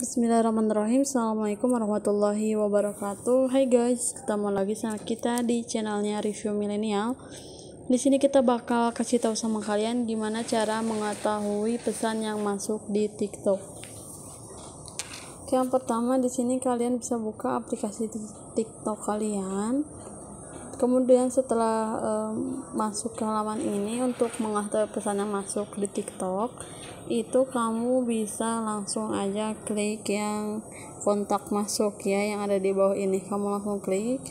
Bismillahirrahmanirrahim Assalamualaikum warahmatullahi wabarakatuh Hai guys, ketemu lagi sama kita di channelnya Review Milenial Di sini kita bakal kasih tahu sama kalian gimana cara mengetahui pesan yang masuk di TikTok Oke, yang pertama di sini kalian bisa buka aplikasi TikTok kalian kemudian setelah um, masuk ke halaman ini untuk mengatur pesan yang masuk di TikTok itu kamu bisa langsung aja klik yang kontak masuk ya yang ada di bawah ini kamu langsung klik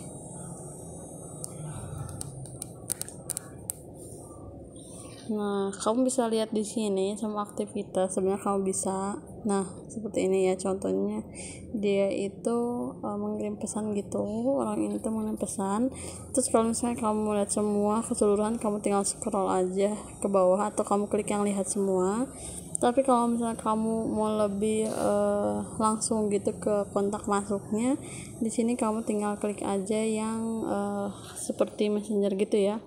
Nah, kamu bisa lihat di sini semua aktivitas sebenarnya kamu bisa. Nah, seperti ini ya contohnya. Dia itu uh, mengirim pesan gitu. Orang ini tuh mengirim pesan. Terus kalau misalnya kamu lihat semua keseluruhan, kamu tinggal scroll aja ke bawah atau kamu klik yang lihat semua. Tapi kalau misalnya kamu mau lebih uh, langsung gitu ke kontak masuknya, di sini kamu tinggal klik aja yang uh, seperti Messenger gitu ya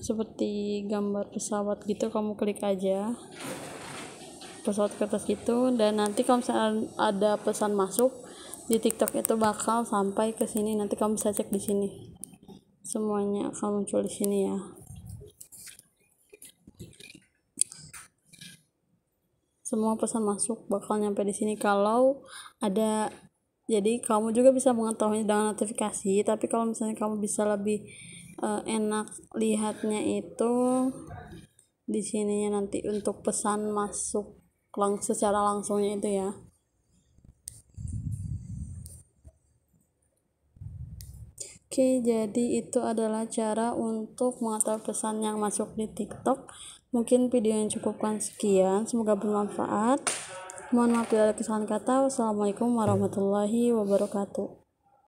seperti gambar pesawat gitu kamu klik aja pesawat kertas gitu dan nanti kalau misalnya ada pesan masuk di TikTok itu bakal sampai ke sini nanti kamu bisa cek di sini semuanya akan muncul di sini ya semua pesan masuk bakal nyampe di sini kalau ada jadi kamu juga bisa mengetahuinya dengan notifikasi tapi kalau misalnya kamu bisa lebih uh, enak lihatnya itu di sininya nanti untuk pesan masuk lang secara langsungnya itu ya Oke, jadi itu adalah cara untuk mengatur pesan yang masuk di TikTok. Mungkin video yang cukupkan sekian, semoga bermanfaat. Mohon maaf bila ada kesalahan kata. Wassalamualaikum warahmatullahi wabarakatuh.